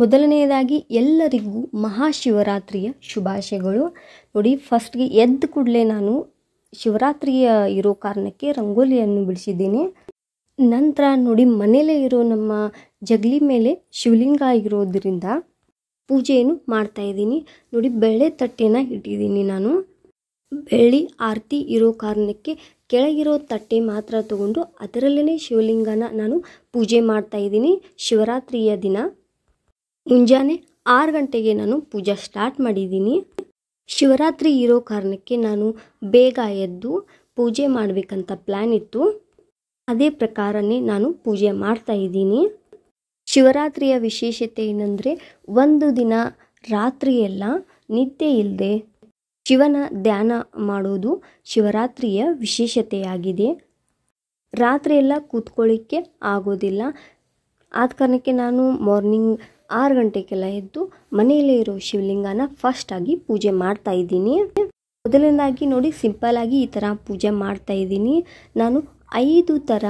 ಮೊದಲನೆಯದಾಗಿ ಎಲ್ಲರಿಗೂ ಮಹಾಶಿವರಾತ್ರಿಯ ಶುಭಾಶಯಗಳು ನೋಡಿ ಫಸ್ಟ್ಗೆ ಎದ್ದ ಕೂಡಲೇ ನಾನು ಶಿವರಾತ್ರಿಯ ಇರೋ ಕಾರಣಕ್ಕೆ ರಂಗೋಲಿಯನ್ನು ಬಿಡಿಸಿದ್ದೀನಿ ನಂತರ ನೋಡಿ ಮನೆಯಲ್ಲೇ ಇರೋ ನಮ್ಮ ಜಗಲಿ ಮೇಲೆ ಶಿವಲಿಂಗ ಇರೋದ್ರಿಂದ ಪೂಜೆಯನ್ನು ಮಾಡ್ತಾ ಇದ್ದೀನಿ ನೋಡಿ ಬೆಳೆ ತಟ್ಟೆನ ಇಟ್ಟಿದ್ದೀನಿ ನಾನು ಬೆಳ್ಳಿ ಆರತಿ ಇರೋ ಕಾರಣಕ್ಕೆ ಕೆಳಗಿರೋ ತಟ್ಟೆ ಮಾತ್ರ ತಗೊಂಡು ಅದರಲ್ಲೇ ಶಿವಲಿಂಗನ ನಾನು ಪೂಜೆ ಮಾಡ್ತಾ ಇದ್ದೀನಿ ಶಿವರಾತ್ರಿಯ ದಿನ ಮುಂಜಾನೆ ಆರು ಗಂಟೆಗೆ ನಾನು ಪೂಜಾ ಸ್ಟಾರ್ಟ್ ಮಾಡಿದ್ದೀನಿ ಶಿವರಾತ್ರಿ ಇರೋ ಕಾರಣಕ್ಕೆ ನಾನು ಬೇಗ ಎದ್ದು ಪೂಜೆ ಮಾಡಬೇಕಂತ ಪ್ಲ್ಯಾನ್ ಇತ್ತು ಅದೇ ಪ್ರಕಾರನೇ ನಾನು ಪೂಜೆ ಮಾಡ್ತಾ ಇದ್ದೀನಿ ಶಿವರಾತ್ರಿಯ ವಿಶೇಷತೆ ಏನಂದರೆ ಒಂದು ದಿನ ರಾತ್ರಿಯೆಲ್ಲ ನಿದ್ದೆ ಇಲ್ಲದೆ ಶಿವನ ಧ್ಯಾನ ಮಾಡೋದು ಶಿವರಾತ್ರಿಯ ವಿಶೇಷತೆಯಾಗಿದೆ ರಾತ್ರಿಯೆಲ್ಲ ಕೂತ್ಕೊಳ್ಳಿಕ್ಕೆ ಆಗೋದಿಲ್ಲ ಆದ ಕಾರಣಕ್ಕೆ ನಾನು ಮಾರ್ನಿಂಗ್ ಆರು ಗಂಟೆಗೆಲ್ಲ ಎದ್ದು ಮನೆಯಲ್ಲೇ ಇರೋ ಶಿವಲಿಂಗನ ಫಸ್ಟ್ ಆಗಿ ಪೂಜೆ ಮಾಡ್ತಾ ಇದ್ದೀನಿ ಮೊದಲನೇದಾಗಿ ನೋಡಿ ಸಿಂಪಲ್ ಆಗಿ ಈ ಥರ ಪೂಜೆ ಮಾಡ್ತಾ ಇದ್ದೀನಿ ನಾನು ಐದು ಥರ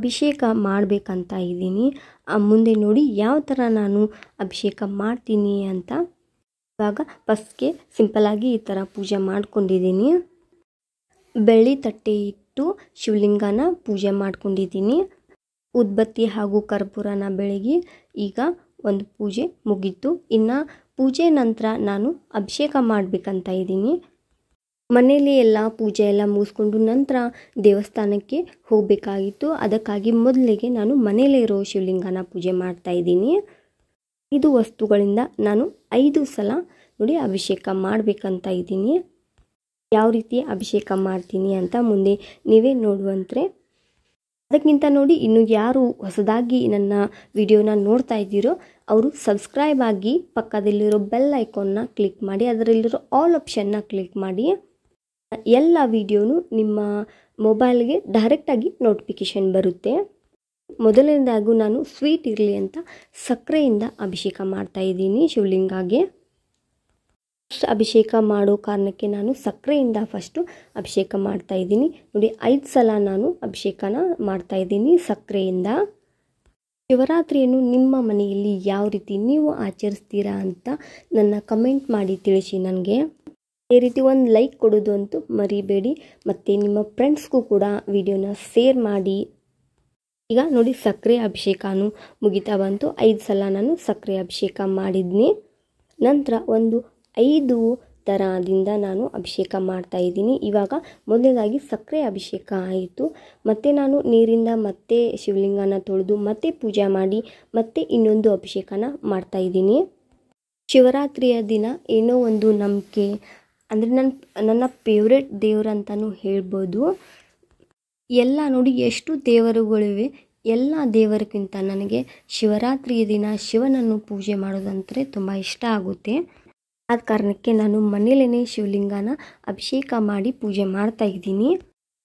ಅಭಿಷೇಕ ಮಾಡಬೇಕಂತ ಇದ್ದೀನಿ ಮುಂದೆ ನೋಡಿ ಯಾವ ಥರ ನಾನು ಅಭಿಷೇಕ ಮಾಡ್ತೀನಿ ಅಂತ ಇವಾಗ ಫಸ್ಟ್ಗೆ ಸಿಂಪಲಾಗಿ ಈ ಥರ ಪೂಜೆ ಮಾಡ್ಕೊಂಡಿದ್ದೀನಿ ಬೆಳ್ಳಿ ತಟ್ಟೆ ಇಟ್ಟು ಶಿವಲಿಂಗನ ಪೂಜೆ ಮಾಡ್ಕೊಂಡಿದ್ದೀನಿ ಉದ್ಬತ್ತಿ ಹಾಗೂ ಕರ್ಪೂರನ ಬೆಳಗ್ಗೆ ಈಗ ಒಂದು ಪೂಜೆ ಮುಗೀತು ಇನ್ನು ಪೂಜೆ ನಂತರ ನಾನು ಅಭಿಷೇಕ ಮಾಡಬೇಕಂತ ಇದ್ದೀನಿ ಮನೆಯಲ್ಲಿ ಎಲ್ಲ ಪೂಜೆ ಎಲ್ಲ ಮುಗಿಸ್ಕೊಂಡು ನಂತರ ದೇವಸ್ಥಾನಕ್ಕೆ ಹೋಗಬೇಕಾಗಿತ್ತು ಅದಕ್ಕಾಗಿ ಮೊದಲಿಗೆ ನಾನು ಇರೋ ಶಿವಲಿಂಗನ ಪೂಜೆ ಮಾಡ್ತಾ ಇದ್ದೀನಿ ಐದು ವಸ್ತುಗಳಿಂದ ನಾನು ಐದು ಸಲ ನೋಡಿ ಅಭಿಷೇಕ ಮಾಡಬೇಕಂತ ಇದ್ದೀನಿ ಯಾವ ರೀತಿ ಅಭಿಷೇಕ ಮಾಡ್ತೀನಿ ಅಂತ ಮುಂದೆ ನೀವೇ ನೋಡುವಂತ್ರೆ ಅದಕ್ಕಿಂತ ನೋಡಿ ಇನ್ನು ಯಾರು ಹೊಸದಾಗಿ ನನ್ನ ವಿಡಿಯೋನ ನೋಡ್ತಾ ಇದ್ದೀರೋ ಅವರು ಸಬ್ಸ್ಕ್ರೈಬ್ ಆಗಿ ಪಕ್ಕದಲ್ಲಿರೋ ಬೆಲ್ ಐಕಾನ್ನ ಕ್ಲಿಕ್ ಮಾಡಿ ಅದರಲ್ಲಿರೋ ಆಲ್ ಆಪ್ಷನ್ನ ಕ್ಲಿಕ್ ಮಾಡಿ ಎಲ್ಲ ವಿಡಿಯೋನು ನಿಮ್ಮ ಮೊಬೈಲ್ಗೆ ಡೈರೆಕ್ಟಾಗಿ ನೋಟಿಫಿಕೇಷನ್ ಬರುತ್ತೆ ಮೊದಲನೇದಾಗೂ ನಾನು ಸ್ವೀಟ್ ಇರಲಿ ಅಂತ ಸಕ್ಕರೆಯಿಂದ ಅಭಿಷೇಕ ಮಾಡ್ತಾಯಿದ್ದೀನಿ ಶಿವಲಿಂಗಾಗೆ ಫಸ್ಟ್ ಅಭಿಷೇಕ ಮಾಡೋ ಕಾರಣಕ್ಕೆ ನಾನು ಸಕ್ಕರೆಯಿಂದ ಫಸ್ಟು ಅಭಿಷೇಕ ಇದ್ದೀನಿ ನೋಡಿ ಐದು ಸಲ ನಾನು ಅಭಿಷೇಕನ ಮಾಡ್ತಾಯಿದ್ದೀನಿ ಸಕ್ಕರೆಯಿಂದ ಶಿವರಾತ್ರಿಯನ್ನು ನಿಮ್ಮ ಮನೆಯಲ್ಲಿ ಯಾವ ರೀತಿ ನೀವು ಆಚರಿಸ್ತೀರಾ ಅಂತ ನನ್ನ ಕಮೆಂಟ್ ಮಾಡಿ ತಿಳಿಸಿ ನನಗೆ ಈ ರೀತಿ ಒಂದು ಲೈಕ್ ಕೊಡೋದು ಅಂತೂ ಮರಿಬೇಡಿ ಮತ್ತು ನಿಮ್ಮ ಫ್ರೆಂಡ್ಸ್ಗೂ ಕೂಡ ವಿಡಿಯೋನ ಶೇರ್ ಮಾಡಿ ಈಗ ನೋಡಿ ಸಕ್ಕರೆ ಅಭಿಷೇಕನೂ ಮುಗಿತಾ ಬಂತು ಐದು ಸಲ ನಾನು ಸಕ್ಕರೆ ಅಭಿಷೇಕ ಮಾಡಿದ್ನಿ ನಂತರ ಒಂದು ಐದು ಥರದಿಂದ ನಾನು ಅಭಿಷೇಕ ಮಾಡ್ತಾ ಇದ್ದೀನಿ ಇವಾಗ ಮೊದಲನೇದಾಗಿ ಸಕ್ಕರೆ ಅಭಿಷೇಕ ಆಯಿತು ಮತ್ತೆ ನಾನು ನೀರಿಂದ ಮತ್ತೆ ಶಿವಲಿಂಗನ ತೊಳೆದು ಮತ್ತೆ ಪೂಜೆ ಮಾಡಿ ಮತ್ತೆ ಇನ್ನೊಂದು ಅಭಿಷೇಕನ ಮಾಡ್ತಾ ಇದ್ದೀನಿ ಶಿವರಾತ್ರಿಯ ದಿನ ಏನೋ ಒಂದು ನಂಬಿಕೆ ಅಂದರೆ ನನ್ನ ನನ್ನ ಫೇವ್ರೆಟ್ ಅಂತಲೂ ಹೇಳ್ಬೋದು ಎಲ್ಲ ನೋಡಿ ಎಷ್ಟು ದೇವರುಗಳಿವೆ ಎಲ್ಲ ದೇವರಿಗಿಂತ ನನಗೆ ಶಿವರಾತ್ರಿಯ ದಿನ ಶಿವನನ್ನು ಪೂಜೆ ಮಾಡೋದಂತರೆ ತುಂಬ ಇಷ್ಟ ಆಗುತ್ತೆ ಆದ ಕಾರಣಕ್ಕೆ ನಾನು ಮನೇಲೇ ಶಿವಲಿಂಗನ ಅಭಿಷೇಕ ಮಾಡಿ ಪೂಜೆ ಮಾಡ್ತಾ ಇದ್ದೀನಿ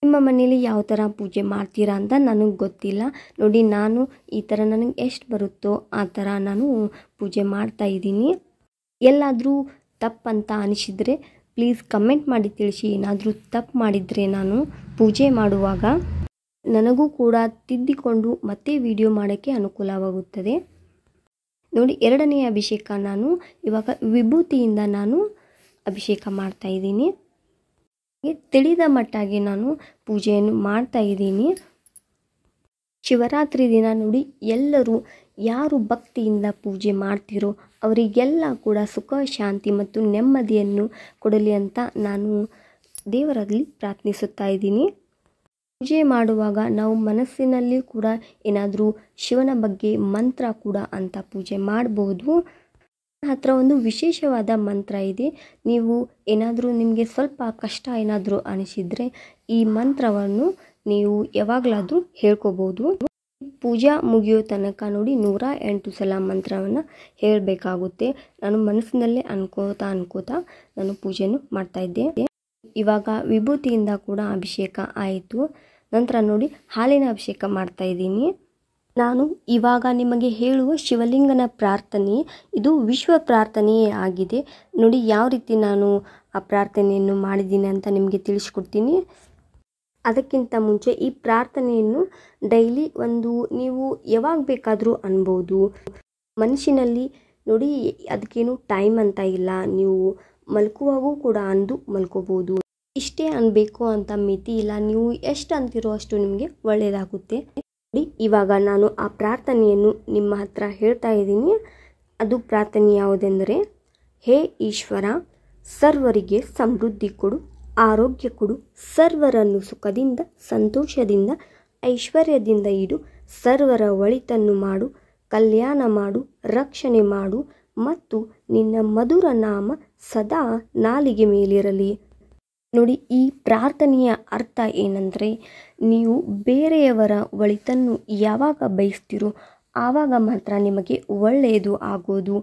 ನಿಮ್ಮ ಮನೇಲಿ ಯಾವ ಥರ ಪೂಜೆ ಮಾಡ್ತೀರಾ ಅಂತ ನನಗೆ ಗೊತ್ತಿಲ್ಲ ನೋಡಿ ನಾನು ಈ ಥರ ನನಗೆ ಎಷ್ಟು ಬರುತ್ತೋ ಆ ಥರ ನಾನು ಪೂಜೆ ಮಾಡ್ತಾ ಇದ್ದೀನಿ ಎಲ್ಲಾದರೂ ತಪ್ಪಂತ ಅನಿಸಿದರೆ ಪ್ಲೀಸ್ ಕಮೆಂಟ್ ಮಾಡಿ ತಿಳಿಸಿ ಏನಾದರೂ ತಪ್ಪು ಮಾಡಿದರೆ ನಾನು ಪೂಜೆ ಮಾಡುವಾಗ ನನಗೂ ಕೂಡ ತಿದ್ದಿಕೊಂಡು ಮತ್ತೆ ವಿಡಿಯೋ ಮಾಡೋಕ್ಕೆ ಅನುಕೂಲವಾಗುತ್ತದೆ ನೋಡಿ ಎರಡನೆಯ ಅಭಿಷೇಕ ನಾನು ಇವಾಗ ವಿಭೂತಿಯಿಂದ ನಾನು ಅಭಿಷೇಕ ಮಾಡ್ತಾ ಇದ್ದೀನಿ ತಿಳಿದ ಮಟ್ಟಾಗಿ ನಾನು ಪೂಜೆಯನ್ನು ಮಾಡ್ತಾ ಇದ್ದೀನಿ ಶಿವರಾತ್ರಿ ದಿನ ನೋಡಿ ಎಲ್ಲರೂ ಯಾರು ಭಕ್ತಿಯಿಂದ ಪೂಜೆ ಮಾಡ್ತಿರೋ ಅವರಿಗೆಲ್ಲ ಕೂಡ ಸುಖ ಶಾಂತಿ ಮತ್ತು ನೆಮ್ಮದಿಯನ್ನು ಕೊಡಲಿ ಅಂತ ನಾನು ದೇವರಲ್ಲಿ ಪ್ರಾರ್ಥಿಸುತ್ತಾ ಇದ್ದೀನಿ ಪೂಜೆ ಮಾಡುವಾಗ ನಾವು ಮನಸ್ಸಿನಲ್ಲಿ ಕೂಡ ಏನಾದರೂ ಶಿವನ ಬಗ್ಗೆ ಮಂತ್ರ ಕೂಡ ಅಂತ ಪೂಜೆ ಮಾಡಬಹುದು ಹತ್ರ ಒಂದು ವಿಶೇಷವಾದ ಮಂತ್ರ ಇದೆ ನೀವು ಏನಾದರೂ ನಿಮಗೆ ಸ್ವಲ್ಪ ಕಷ್ಟ ಏನಾದರೂ ಅನಿಸಿದರೆ ಈ ಮಂತ್ರವನ್ನು ನೀವು ಯಾವಾಗಲಾದರೂ ಹೇಳ್ಕೋಬಹುದು ಪೂಜಾ ಮುಗಿಯೋ ತನಕ ನೋಡಿ ನೂರ ಎಂಟು ಸಲ ಮಂತ್ರವನ್ನು ಹೇಳಬೇಕಾಗುತ್ತೆ ನಾನು ಮನಸ್ಸಿನಲ್ಲೇ ಅನ್ಕೋತಾ ಅನ್ಕೋತಾ ನಾನು ಪೂಜೆಯನ್ನು ಮಾಡ್ತಾ ಇದ್ದೆ ಇವಾಗ ವಿಭೂತಿಯಿಂದ ಕೂಡ ಅಭಿಷೇಕ ಆಯಿತು ನಂತರ ನೋಡಿ ಹಾಲಿನ ಅಭಿಷೇಕ ಮಾಡ್ತಾ ಇದ್ದೀನಿ ನಾನು ಇವಾಗ ನಿಮಗೆ ಹೇಳುವ ಶಿವಲಿಂಗನ ಪ್ರಾರ್ಥನೆ ಇದು ವಿಶ್ವ ಪ್ರಾರ್ಥನೆಯೇ ಆಗಿದೆ ನೋಡಿ ಯಾವ ರೀತಿ ನಾನು ಆ ಪ್ರಾರ್ಥನೆಯನ್ನು ಮಾಡಿದ್ದೀನಿ ಅಂತ ನಿಮಗೆ ತಿಳಿಸ್ಕೊಡ್ತೀನಿ ಅದಕ್ಕಿಂತ ಮುಂಚೆ ಈ ಪ್ರಾರ್ಥನೆಯನ್ನು ಡೈಲಿ ಒಂದು ನೀವು ಯಾವಾಗ ಬೇಕಾದರೂ ಅನ್ಬೋದು ಮನಸ್ಸಿನಲ್ಲಿ ನೋಡಿ ಅದಕ್ಕೇನು ಟೈಮ್ ಅಂತ ಇಲ್ಲ ನೀವು ಮಲ್ಕುವಾಗೂ ಕೂಡ ಅಂದು ಮಲ್ಕೋಬಹುದು ಇಷ್ಟೇ ಅನ್ಬೇಕು ಅಂತ ಮಿತಿ ಇಲ್ಲ ನೀವು ಎಷ್ಟು ಅಂತಿರೋ ಅಷ್ಟು ನಿಮಗೆ ಒಳ್ಳೆಯದಾಗುತ್ತೆ ನೋಡಿ ಇವಾಗ ನಾನು ಆ ಪ್ರಾರ್ಥನೆಯನ್ನು ನಿಮ್ಮ ಹತ್ರ ಹೇಳ್ತಾ ಇದ್ದೀನಿ ಅದು ಪ್ರಾರ್ಥನೆ ಯಾವುದೆಂದರೆ ಹೇ ಈಶ್ವರ ಸರ್ವರಿಗೆ ಸಮೃದ್ಧಿ ಕೊಡು ಆರೋಗ್ಯ ಕೊಡು ಸರ್ವರನ್ನು ಸುಖದಿಂದ ಸಂತೋಷದಿಂದ ಐಶ್ವರ್ಯದಿಂದ ಇಡು ಸರ್ವರ ಒಳಿತನ್ನು ಮಾಡು ಕಲ್ಯಾಣ ಮಾಡು ರಕ್ಷಣೆ ಮಾಡು ಮತ್ತು ನಿನ್ನ ಮಧುರ ನಾಮ ಸದಾ ನಾಲಿಗೆ ಮೇಲಿರಲಿ ನೋಡಿ ಈ ಪ್ರಾರ್ಥನೆಯ ಅರ್ಥ ಏನಂದರೆ ನೀವು ಬೇರೆಯವರ ಒಳಿತನ್ನು ಯಾವಾಗ ಬಯಸ್ತೀರೋ ಆವಾಗ ಮಾತ್ರ ನಿಮಗೆ ಒಳ್ಳೆಯದು ಆಗೋದು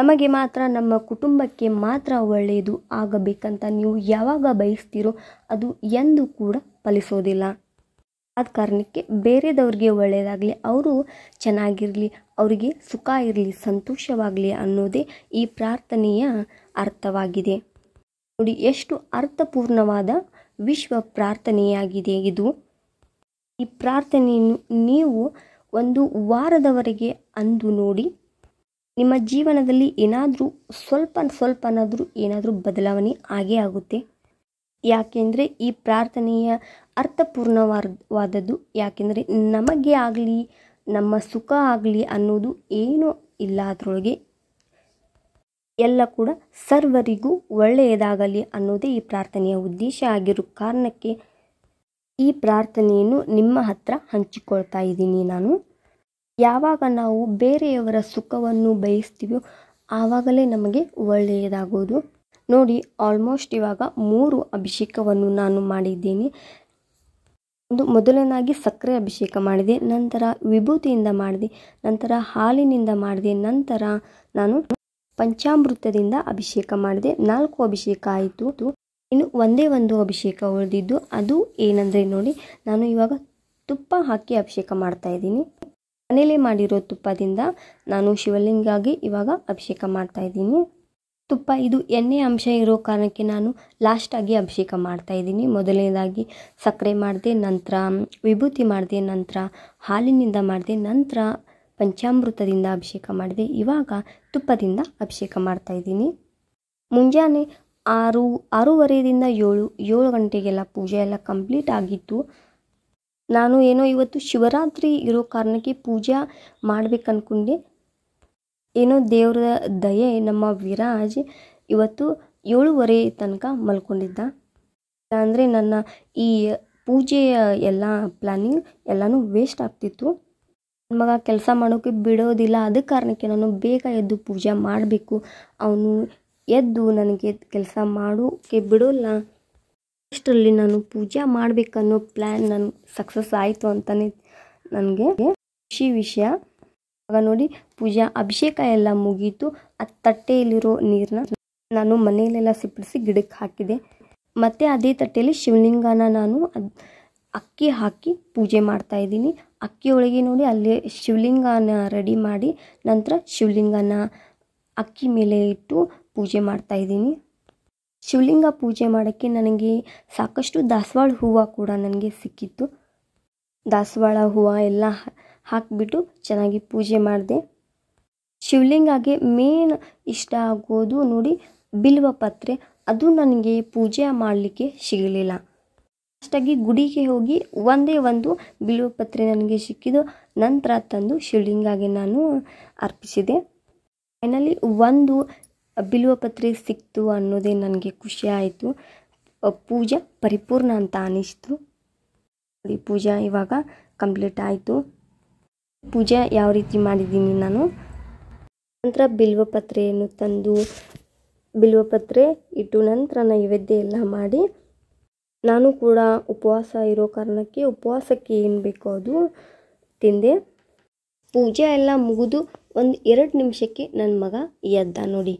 ನಮಗೆ ಮಾತ್ರ ನಮ್ಮ ಕುಟುಂಬಕ್ಕೆ ಮಾತ್ರ ಒಳ್ಳೆಯದು ಆಗಬೇಕಂತ ನೀವು ಯಾವಾಗ ಬಯಸ್ತೀರೋ ಅದು ಎಂದು ಕೂಡ ಫಲಿಸೋದಿಲ್ಲ ಆದ ಕಾರಣಕ್ಕೆ ಬೇರೆದವ್ರಿಗೆ ಒಳ್ಳೆಯದಾಗಲಿ ಅವರು ಚೆನ್ನಾಗಿರಲಿ ಅವರಿಗೆ ಸುಖ ಇರಲಿ ಸಂತೋಷವಾಗಲಿ ಅನ್ನೋದೇ ಈ ಪ್ರಾರ್ಥನೆಯ ಅರ್ಥವಾಗಿದೆ ನೋಡಿ ಎಷ್ಟು ಅರ್ಥಪೂರ್ಣವಾದ ವಿಶ್ವ ಪ್ರಾರ್ಥನೆಯಾಗಿದೆ ಇದು ಈ ಪ್ರಾರ್ಥನೆಯನ್ನು ನೀವು ಒಂದು ವಾರದವರೆಗೆ ಅಂದು ನೋಡಿ ನಿಮ್ಮ ಜೀವನದಲ್ಲಿ ಏನಾದರೂ ಸ್ವಲ್ಪ ಸ್ವಲ್ಪನಾದರೂ ಏನಾದರೂ ಬದಲಾವಣೆ ಆಗೇ ಆಗುತ್ತೆ ಯಾಕೆಂದರೆ ಈ ಪ್ರಾರ್ಥನೆಯ ಅರ್ಥಪೂರ್ಣವಾದದ್ದು ಯಾಕೆಂದರೆ ನಮಗೆ ಆಗಲಿ ನಮ್ಮ ಸುಖ ಆಗಲಿ ಅನ್ನೋದು ಏನೂ ಇಲ್ಲ ಅದರೊಳಗೆ ಎಲ್ಲ ಕೂಡ ಸರ್ವರಿಗೂ ಒಳ್ಳೆಯದಾಗಲಿ ಅನ್ನೋದೇ ಈ ಪ್ರಾರ್ಥನೆಯ ಉದ್ದೇಶ ಆಗಿರೋ ಕಾರಣಕ್ಕೆ ಈ ಪ್ರಾರ್ಥನೆಯನ್ನು ನಿಮ್ಮ ಹತ್ರ ಹಂಚಿಕೊಳ್ತಾ ಇದ್ದೀನಿ ನಾನು ಯಾವಾಗ ನಾವು ಬೇರೆಯವರ ಸುಖವನ್ನು ಬಯಸ್ತೀವೋ ಆವಾಗಲೇ ನಮಗೆ ಒಳ್ಳೆಯದಾಗೋದು ನೋಡಿ ಆಲ್ಮೋಸ್ಟ್ ಇವಾಗ ಮೂರು ಅಭಿಷೇಕವನ್ನು ನಾನು ಮಾಡಿದ್ದೇನೆ ಒಂದು ಮೊದಲನಾಗಿ ಸಕ್ಕರೆ ಅಭಿಷೇಕ ಮಾಡಿದೆ ನಂತರ ವಿಭೂತಿಯಿಂದ ಮಾಡಿದೆ ನಂತರ ಹಾಲಿನಿಂದ ಮಾಡಿದೆ ನಂತರ ನಾನು ಪಂಚಾಮೃತದಿಂದ ಅಭಿಷೇಕ ಮಾಡಿದೆ ನಾಲ್ಕು ಅಭಿಷೇಕ ಆಯಿತು ಇನ್ನು ಒಂದೇ ಒಂದು ಅಭಿಷೇಕ ಉಳಿದಿದ್ದು ಅದು ಏನಂದರೆ ನೋಡಿ ನಾನು ಇವಾಗ ತುಪ್ಪ ಹಾಕಿ ಅಭಿಷೇಕ ಮಾಡ್ತಾ ಇದ್ದೀನಿ ಮನೇಲೆ ಮಾಡಿರೋ ತುಪ್ಪದಿಂದ ನಾನು ಶಿವಲಿಂಗಾಗಿ ಇವಾಗ ಅಭಿಷೇಕ ಮಾಡ್ತಾ ಇದ್ದೀನಿ ತುಪ್ಪ ಇದು ಎಣ್ಣೆ ಅಂಶ ಇರೋ ಕಾರಣಕ್ಕೆ ನಾನು ಲಾಸ್ಟಾಗಿ ಅಭಿಷೇಕ ಮಾಡ್ತಾ ಇದ್ದೀನಿ ಮೊದಲನೇದಾಗಿ ಸಕ್ಕರೆ ಮಾಡಿದೆ ನಂತರ ವಿಭೂತಿ ಮಾಡಿದೆ ನಂತರ ಹಾಲಿನಿಂದ ಮಾಡಿದೆ ನಂತರ ಪಂಚಾಮೃತದಿಂದ ಅಭಿಷೇಕ ಮಾಡಿದೆ ಇವಾಗ ತುಪ್ಪದಿಂದ ಅಭಿಷೇಕ ಮಾಡ್ತಾ ಇದ್ದೀನಿ ಮುಂಜಾನೆ ಆರು ಆರೂವರೆಯಿಂದ ಏಳು ಏಳು ಗಂಟೆಗೆಲ್ಲ ಪೂಜೆ ಎಲ್ಲ ಕಂಪ್ಲೀಟ್ ಆಗಿತ್ತು ನಾನು ಏನೋ ಇವತ್ತು ಶಿವರಾತ್ರಿ ಇರೋ ಕಾರಣಕ್ಕೆ ಪೂಜೆ ಮಾಡ್ಬೇಕು ಅಂದ್ಕೊಂಡೆ ಏನೋ ದೇವರ ದಯೆ ನಮ್ಮ ವಿರಾಜ್ ಇವತ್ತು ಏಳುವರೆ ತನಕ ಮಲ್ಕೊಂಡಿದ್ದ ಅಂದರೆ ನನ್ನ ಈ ಪೂಜೆಯ ಎಲ್ಲ ಪ್ಲ್ಯಾನಿಂಗ್ ಎಲ್ಲನೂ ವೇಸ್ಟ್ ಆಗ್ತಿತ್ತು ಮಗ ಕೆಲಸ ಮಾಡೋಕ್ಕೆ ಬಿಡೋದಿಲ್ಲ ಅದ ಕಾರಣಕ್ಕೆ ನಾನು ಬೇಗ ಎದ್ದು ಪೂಜೆ ಮಾಡಬೇಕು ಅವನು ಎದ್ದು ನನಗೆ ಕೆಲಸ ಮಾಡೋಕ್ಕೆ ಬಿಡೋಲ್ಲ ಅಷ್ಟರಲ್ಲಿ ನಾನು ಪೂಜೆ ಮಾಡಬೇಕನ್ನೋ ಪ್ಲ್ಯಾನ್ ನನ್ನ ಸಕ್ಸಸ್ ಆಯಿತು ಅಂತಲೇ ನನಗೆ ಖುಷಿ ವಿಷಯ ಆಗ ನೋಡಿ ಪೂಜಾ ಅಭಿಷೇಕ ಎಲ್ಲ ಮುಗೀತು ಆ ತಟ್ಟೆಯಲ್ಲಿರೋ ನೀರನ್ನ ನಾನು ಮನೆಯಲ್ಲೆಲ್ಲ ಸಿಪ್ಪಡಿಸಿ ಗಿಡಕ್ಕೆ ಹಾಕಿದೆ ಮತ್ತು ಅದೇ ತಟ್ಟೆಯಲ್ಲಿ ಶಿವಲಿಂಗನ ನಾನು ಅಕ್ಕಿ ಹಾಕಿ ಪೂಜೆ ಮಾಡ್ತಾ ಇದ್ದೀನಿ ಅಕ್ಕಿಯೊಳಗೆ ನೋಡಿ ಅಲ್ಲಿ ಶಿವಲಿಂಗನ ರೆಡಿ ಮಾಡಿ ನಂತರ ಶಿವಲಿಂಗನ ಅಕ್ಕಿ ಮೇಲೆ ಇಟ್ಟು ಪೂಜೆ ಮಾಡ್ತಾ ಇದ್ದೀನಿ ಶಿವಲಿಂಗ ಪೂಜೆ ಮಾಡೋಕ್ಕೆ ನನಗೆ ಸಾಕಷ್ಟು ದಾಸವಾಳ ಹೂವು ಕೂಡ ನನಗೆ ಸಿಕ್ಕಿತ್ತು ದಾಸವಾಳ ಹೂವು ಎಲ್ಲ ಹಾಕಿಬಿಟ್ಟು ಚೆನ್ನಾಗಿ ಪೂಜೆ ಮಾಡಿದೆ ಶಿವಲಿಂಗಗೆ ಮೇನ್ ಇಷ್ಟ ಆಗೋದು ನೋಡಿ ಬಿಲ್ವ ಪತ್ರೆ ಅದು ನನಗೆ ಪೂಜೆ ಮಾಡಲಿಕ್ಕೆ ಸಿಗಲಿಲ್ಲ ಅಷ್ಟಾಗಿ ಗುಡಿಗೆ ಹೋಗಿ ಒಂದೇ ಒಂದು ಬಿಲ್ವ ಪತ್ರೆ ನನಗೆ ಸಿಕ್ಕಿದ್ದು ನಂತರ ತಂದು ಶಿವಲಿಂಗಾಗೆ ನಾನು ಅರ್ಪಿಸಿದೆ ಫೈನಲಿ ಒಂದು ಬಿಲ್ವ ಪತ್ರೆ ಸಿಕ್ತು ಅನ್ನೋದೇ ನನಗೆ ಖುಷಿ ಆಯಿತು ಪೂಜೆ ಪರಿಪೂರ್ಣ ಅಂತ ಅನ್ನಿಸ್ತು ಪೂಜೆ ಇವಾಗ ಕಂಪ್ಲೀಟ್ ಆಯಿತು ಪೂಜೆ ಯಾವ ರೀತಿ ಮಾಡಿದ್ದೀನಿ ನಾನು ನಂತರ ಬಿಲ್ವಪತ್ರೆಯನ್ನು ತಂದು ಬಿಲ್ವಪತ್ರೆ ಇಟ್ಟು ನಂತರ ನೈವೇದ್ಯ ಎಲ್ಲ ಮಾಡಿ ನಾನು ಕೂಡ ಉಪವಾಸ ಇರೋ ಕಾರಣಕ್ಕೆ ಉಪವಾಸಕ್ಕೆ ಏನು ಬೇಕೋ ಅದು ತಿಂದೆ ಪೂಜೆ ಎಲ್ಲ ಮುಗಿದು ಒಂದು ಎರಡು ನಿಮಿಷಕ್ಕೆ ನನ್ನ ಮಗ ಎದ್ದ ನೋಡಿ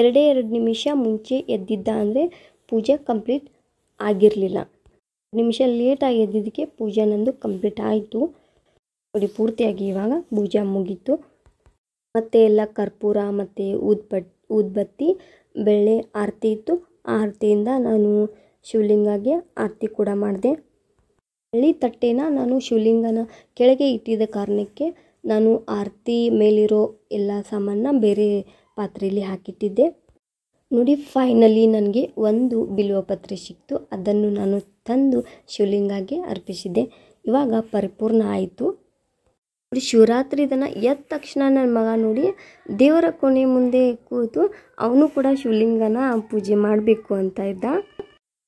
ಎರಡೇ ಎರಡು ನಿಮಿಷ ಮುಂಚೆ ಎದ್ದಿದ್ದ ಅಂದರೆ ಪೂಜೆ ಕಂಪ್ಲೀಟ್ ಆಗಿರಲಿಲ್ಲ ನಿಮಿಷ ಲೇಟಾಗಿ ಎದ್ದಿದ್ದಕ್ಕೆ ಪೂಜೆ ನಂದು ಕಂಪ್ಲೀಟ್ ಆಯಿತು ನೋಡಿ ಪೂರ್ತಿಯಾಗಿ ಇವಾಗ ಭುಜ ಮುಗೀತು ಮತ್ತು ಎಲ್ಲ ಕರ್ಪೂರ ಮತ್ತು ಊದ್ಬಟ್ ಊದ್ಬತ್ತಿ ಬೆಳ್ಳೆ ಆರತಿ ಇತ್ತು ಆರತಿಯಿಂದ ನಾನು ಶಿವಲಿಂಗಾಗೆ ಆರತಿ ಕೂಡ ಮಾಡಿದೆ ಬೆಳ್ಳಿ ತಟ್ಟೆನ ನಾನು ಶಿವಲಿಂಗನ ಕೆಳಗೆ ಇಟ್ಟಿದ್ದ ಕಾರಣಕ್ಕೆ ನಾನು ಆರತಿ ಮೇಲಿರೋ ಎಲ್ಲ ಸಾಮಾನ ಬೇರೆ ಪಾತ್ರೆಯಲ್ಲಿ ಹಾಕಿಟ್ಟಿದ್ದೆ ನೋಡಿ ಫೈನಲಿ ನನಗೆ ಒಂದು ಪತ್ರೆ ಸಿಕ್ತು ಅದನ್ನು ನಾನು ತಂದು ಶಿವಲಿಂಗಾಗೆ ಅರ್ಪಿಸಿದೆ ಇವಾಗ ಪರಿಪೂರ್ಣ ಆಯಿತು ನೋಡಿ ಶಿವರಾತ್ರಿ ದಿನ ಎದ್ದ ತಕ್ಷಣ ನನ್ನ ಮಗ ನೋಡಿ ದೇವರ ಕೊನೆ ಮುಂದೆ ಕೂತು ಅವನು ಕೂಡ ಶಿವಲಿಂಗನ ಪೂಜೆ ಮಾಡಬೇಕು ಅಂತ ಇದ್ದ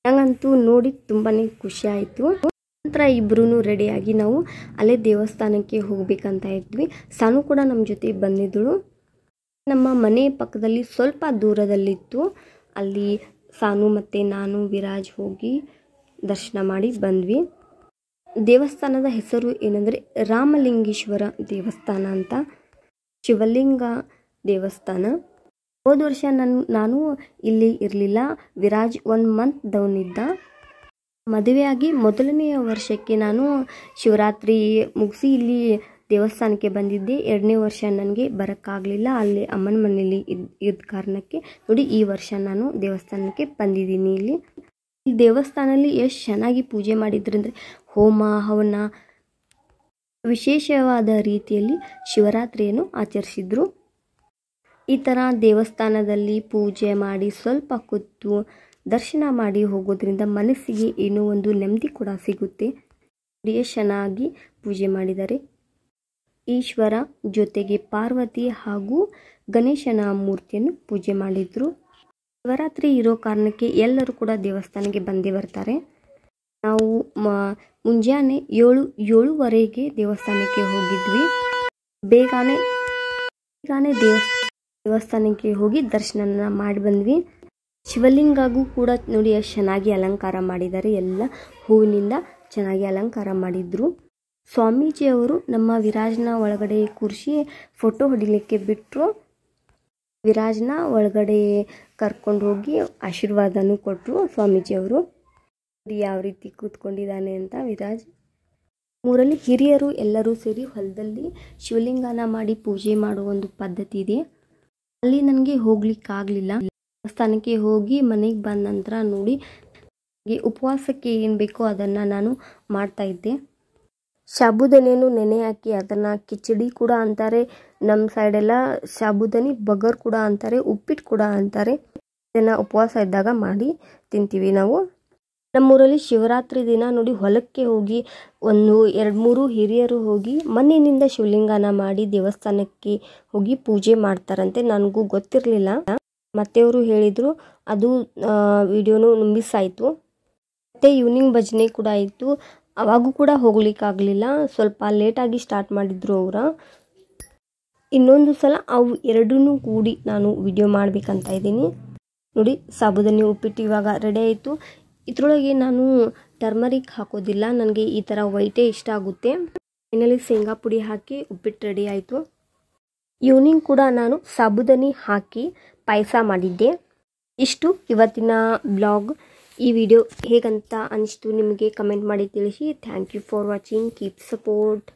ನಂಗಂತೂ ನೋಡಿ ತುಂಬಾ ಖುಷಿ ಆಯಿತು ನಂತರ ಇಬ್ಬರೂ ರೆಡಿಯಾಗಿ ನಾವು ಅಲ್ಲೇ ದೇವಸ್ಥಾನಕ್ಕೆ ಹೋಗ್ಬೇಕಂತ ಇದ್ವಿ ಸಾನು ಕೂಡ ನಮ್ಮ ಜೊತೆ ಬಂದಿದ್ದಳು ನಮ್ಮ ಮನೆ ಪಕ್ಕದಲ್ಲಿ ಸ್ವಲ್ಪ ದೂರದಲ್ಲಿತ್ತು ಅಲ್ಲಿ ಸಾನು ಮತ್ತು ನಾನು ವಿರಾಜ್ ಹೋಗಿ ದರ್ಶನ ಮಾಡಿ ಬಂದ್ವಿ ದೇವಸ್ಥಾನದ ಹೆಸರು ಏನಂದರೆ ರಾಮಲಿಂಗೇಶ್ವರ ದೇವಸ್ಥಾನ ಅಂತ ಶಿವಲಿಂಗ ದೇವಸ್ಥಾನ ಹೋದ ವರ್ಷ ನಾನು ನಾನು ಇಲ್ಲಿ ಇರಲಿಲ್ಲ ವಿರಾಜ್ ಒನ್ ಮಂತ್ ಇದ್ದ ಮದುವೆಯಾಗಿ ಮೊದಲನೆಯ ವರ್ಷಕ್ಕೆ ನಾನು ಶಿವರಾತ್ರಿ ಮುಗಿಸಿ ಇಲ್ಲಿ ದೇವಸ್ಥಾನಕ್ಕೆ ಬಂದಿದ್ದೆ ಎರಡನೇ ವರ್ಷ ನನಗೆ ಬರೋಕ್ಕಾಗಲಿಲ್ಲ ಅಲ್ಲಿ ಅಮ್ಮನ ಮನೆಯಲ್ಲಿ ಇದ್ದ ಕಾರಣಕ್ಕೆ ನೋಡಿ ಈ ವರ್ಷ ನಾನು ದೇವಸ್ಥಾನಕ್ಕೆ ಬಂದಿದ್ದೀನಿ ಇಲ್ಲಿ ಈ ದೇವಸ್ಥಾನದಲ್ಲಿ ಎಷ್ಟು ಚೆನ್ನಾಗಿ ಪೂಜೆ ಮಾಡಿದ್ರಂದರೆ ಹೋಮ ಹವನ ವಿಶೇಷವಾದ ರೀತಿಯಲ್ಲಿ ಶಿವರಾತ್ರಿಯನ್ನು ಆಚರಿಸಿದ್ರು ಈ ಥರ ದೇವಸ್ಥಾನದಲ್ಲಿ ಪೂಜೆ ಮಾಡಿ ಸ್ವಲ್ಪ ಕೂತು ದರ್ಶನ ಮಾಡಿ ಹೋಗೋದ್ರಿಂದ ಮನಸ್ಸಿಗೆ ಏನೋ ಒಂದು ನೆಮ್ಮದಿ ಕೂಡ ಸಿಗುತ್ತೆ ಎಷ್ಟು ಚೆನ್ನಾಗಿ ಪೂಜೆ ಮಾಡಿದ್ದಾರೆ ಈಶ್ವರ ಜೊತೆಗೆ ಪಾರ್ವತಿ ಹಾಗೂ ಗಣೇಶನ ಮೂರ್ತಿಯನ್ನು ಪೂಜೆ ಮಾಡಿದರು ಶಿವರಾತ್ರಿ ಇರೋ ಕಾರಣಕ್ಕೆ ಎಲ್ಲರೂ ಕೂಡ ದೇವಸ್ಥಾನಕ್ಕೆ ಬಂದೇ ಬರ್ತಾರೆ ನಾವು ಮುಂಜಾನೆ ಏಳು ಏಳುವರೆಗೆ ದೇವಸ್ಥಾನಕ್ಕೆ ಹೋಗಿದ್ವಿ ಬೇಗನೆ ಬೇಗನೆ ದೇವಸ್ಥಾನಕ್ಕೆ ಹೋಗಿ ದರ್ಶನ ಮಾಡಿ ಬಂದ್ವಿ ಶಿವಲಿಂಗಾಗೂ ಕೂಡ ನೋಡಿ ಅಷ್ಟು ಚೆನ್ನಾಗಿ ಅಲಂಕಾರ ಮಾಡಿದ್ದಾರೆ ಎಲ್ಲ ಹೂವಿನಿಂದ ಚೆನ್ನಾಗಿ ಅಲಂಕಾರ ಮಾಡಿದ್ರು ಸ್ವಾಮೀಜಿಯವರು ನಮ್ಮ ವಿರಾಜನ ಒಳಗಡೆ ಕೂರಿಸಿ ಫೋಟೋ ಹೊಡಿಲಿಕ್ಕೆ ಬಿಟ್ಟರು ವಿರಾಜ್ನ ಒಳಗಡೆ ಕರ್ಕೊಂಡು ಹೋಗಿ ಆಶೀರ್ವಾದನೂ ಕೊಟ್ಟರು ಸ್ವಾಮೀಜಿಯವರು ಯಾವ ರೀತಿ ಕೂತ್ಕೊಂಡಿದ್ದಾನೆ ಅಂತ ವಿರಾಜ್ ಊರಲ್ಲಿ ಹಿರಿಯರು ಎಲ್ಲರೂ ಸೇರಿ ಹೊಲದಲ್ಲಿ ಶಿವಲಿಂಗನ ಮಾಡಿ ಪೂಜೆ ಮಾಡುವ ಒಂದು ಪದ್ಧತಿ ಇದೆ ಅಲ್ಲಿ ನನಗೆ ಹೋಗ್ಲಿಕ್ಕಾಗಲಿಲ್ಲ ದೇವಸ್ಥಾನಕ್ಕೆ ಹೋಗಿ ಮನೆಗೆ ಬಂದ ನಂತರ ನೋಡಿ ಉಪವಾಸಕ್ಕೆ ಏನು ಬೇಕೋ ಅದನ್ನು ನಾನು ಮಾಡ್ತಾ ಇದ್ದೆ ಸಾಬುದಾನೆಯನ್ನು ನೆನೆ ಹಾಕಿ ಅದನ್ನ ಕಿಚಡಿ ಕೂಡ ಅಂತಾರೆ ನಮ್ಮ ಸೈಡೆಲ್ಲ ಸಾಬುದಾನಿ ಬಗರ್ ಕೂಡ ಅಂತಾರೆ ಉಪ್ಪಿಟ್ಟು ಕೂಡ ಅಂತಾರೆ ಇದನ್ನು ಉಪವಾಸ ಇದ್ದಾಗ ಮಾಡಿ ತಿಂತೀವಿ ನಾವು ನಮ್ಮೂರಲ್ಲಿ ಶಿವರಾತ್ರಿ ದಿನ ನೋಡಿ ಹೊಲಕ್ಕೆ ಹೋಗಿ ಒಂದು ಎರಡು ಮೂರು ಹಿರಿಯರು ಹೋಗಿ ಮಣ್ಣಿನಿಂದ ಶಿವಲಿಂಗನ ಮಾಡಿ ದೇವಸ್ಥಾನಕ್ಕೆ ಹೋಗಿ ಪೂಜೆ ಮಾಡ್ತಾರಂತೆ ನನಗೂ ಗೊತ್ತಿರಲಿಲ್ಲ ಅವರು ಹೇಳಿದರು ಅದು ವಿಡಿಯೋನು ಮಿಸ್ ಆಯಿತು ಮತ್ತು ಈವ್ನಿಂಗ್ ಭಜನೆ ಕೂಡ ಇತ್ತು ಅವಾಗೂ ಕೂಡ ಹೋಗ್ಲಿಕ್ಕಾಗಲಿಲ್ಲ ಸ್ವಲ್ಪ ಲೇಟಾಗಿ ಸ್ಟಾರ್ಟ್ ಮಾಡಿದ್ರು ಅವರ ಇನ್ನೊಂದು ಸಲ ಅವು ಎರಡೂ ಕೂಡಿ ನಾನು ವಿಡಿಯೋ ಮಾಡಬೇಕಂತ ಇದ್ದೀನಿ ನೋಡಿ ಸಾಬುದಾನಿ ಉಪ್ಪಿಟ್ಟು ಇವಾಗ ರೆಡಿ ಆಯಿತು ಇದರೊಳಗೆ ನಾನು ಟರ್ಮರಿಕ್ ಹಾಕೋದಿಲ್ಲ ನನಗೆ ಈ ಥರ ವೈಟೇ ಇಷ್ಟ ಆಗುತ್ತೆ ಫೈನಲಿ ಶೇಂಗಾ ಪುಡಿ ಹಾಕಿ ಉಪ್ಪಿಟ್ಟು ರೆಡಿ ಆಯಿತು ಈವ್ನಿಂಗ್ ಕೂಡ ನಾನು ಸಾಬುದಾನಿ ಹಾಕಿ ಪಾಯಸ ಮಾಡಿದ್ದೆ ಇಷ್ಟು ಇವತ್ತಿನ ಬ್ಲಾಗ್ ಈ ವಿಡಿಯೋ ಹೇಗಂತ ಅನಿಸ್ತು ನಿಮಗೆ ಕಮೆಂಟ್ ಮಾಡಿ ತಿಳಿಸಿ thank you for watching keep support